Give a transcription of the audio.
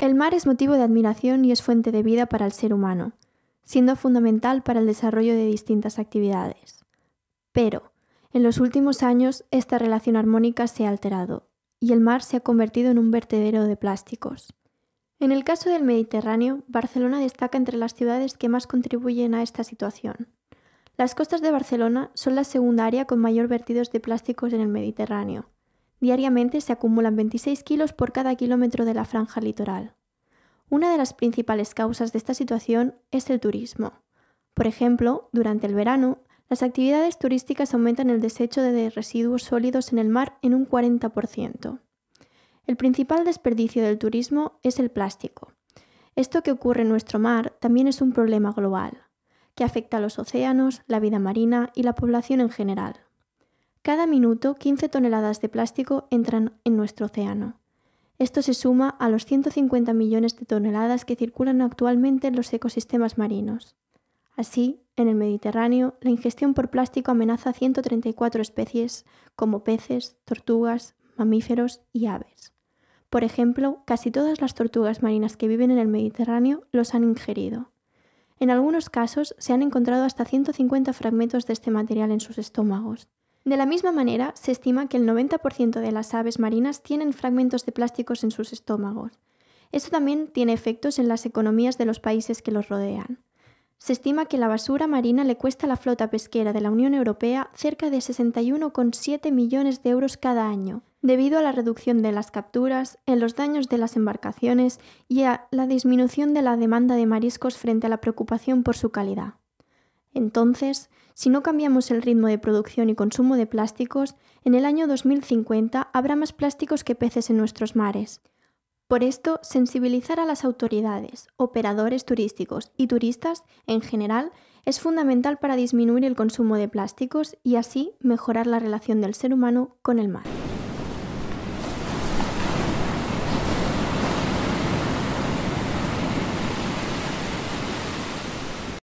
El mar es motivo de admiración y es fuente de vida para el ser humano, siendo fundamental para el desarrollo de distintas actividades. Pero, en los últimos años, esta relación armónica se ha alterado, y el mar se ha convertido en un vertedero de plásticos. En el caso del Mediterráneo, Barcelona destaca entre las ciudades que más contribuyen a esta situación. Las costas de Barcelona son la segunda área con mayor vertidos de plásticos en el Mediterráneo, Diariamente se acumulan 26 kilos por cada kilómetro de la franja litoral. Una de las principales causas de esta situación es el turismo. Por ejemplo, durante el verano, las actividades turísticas aumentan el desecho de residuos sólidos en el mar en un 40%. El principal desperdicio del turismo es el plástico. Esto que ocurre en nuestro mar también es un problema global, que afecta a los océanos, la vida marina y la población en general. Cada minuto 15 toneladas de plástico entran en nuestro océano. Esto se suma a los 150 millones de toneladas que circulan actualmente en los ecosistemas marinos. Así, en el Mediterráneo, la ingestión por plástico amenaza a 134 especies como peces, tortugas, mamíferos y aves. Por ejemplo, casi todas las tortugas marinas que viven en el Mediterráneo los han ingerido. En algunos casos se han encontrado hasta 150 fragmentos de este material en sus estómagos. De la misma manera, se estima que el 90% de las aves marinas tienen fragmentos de plásticos en sus estómagos. Esto también tiene efectos en las economías de los países que los rodean. Se estima que la basura marina le cuesta a la flota pesquera de la Unión Europea cerca de 61,7 millones de euros cada año, debido a la reducción de las capturas, en los daños de las embarcaciones y a la disminución de la demanda de mariscos frente a la preocupación por su calidad. Entonces, si no cambiamos el ritmo de producción y consumo de plásticos, en el año 2050 habrá más plásticos que peces en nuestros mares. Por esto, sensibilizar a las autoridades, operadores turísticos y turistas en general es fundamental para disminuir el consumo de plásticos y así mejorar la relación del ser humano con el mar.